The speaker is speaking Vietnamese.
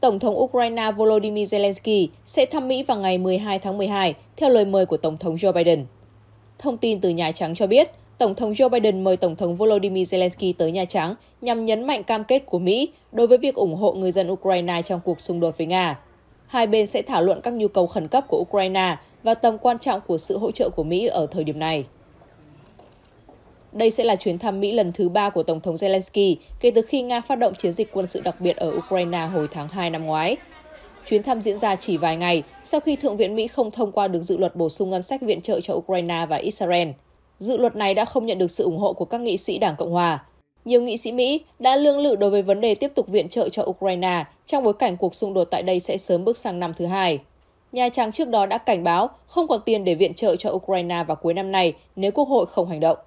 Tổng thống Ukraine Volodymyr Zelensky sẽ thăm Mỹ vào ngày 12 tháng 12 theo lời mời của Tổng thống Joe Biden. Thông tin từ Nhà Trắng cho biết, Tổng thống Joe Biden mời Tổng thống Volodymyr Zelensky tới Nhà Trắng nhằm nhấn mạnh cam kết của Mỹ đối với việc ủng hộ người dân Ukraine trong cuộc xung đột với Nga. Hai bên sẽ thảo luận các nhu cầu khẩn cấp của Ukraine và tầm quan trọng của sự hỗ trợ của Mỹ ở thời điểm này. Đây sẽ là chuyến thăm Mỹ lần thứ ba của Tổng thống Zelensky kể từ khi Nga phát động chiến dịch quân sự đặc biệt ở Ukraine hồi tháng 2 năm ngoái. Chuyến thăm diễn ra chỉ vài ngày sau khi Thượng viện Mỹ không thông qua được dự luật bổ sung ngân sách viện trợ cho Ukraine và Israel. Dự luật này đã không nhận được sự ủng hộ của các nghị sĩ Đảng Cộng Hòa. Nhiều nghị sĩ Mỹ đã lương lự đối với vấn đề tiếp tục viện trợ cho Ukraine trong bối cảnh cuộc xung đột tại đây sẽ sớm bước sang năm thứ hai. Nhà Trắng trước đó đã cảnh báo không còn tiền để viện trợ cho Ukraine vào cuối năm nay nếu Quốc hội không hành động.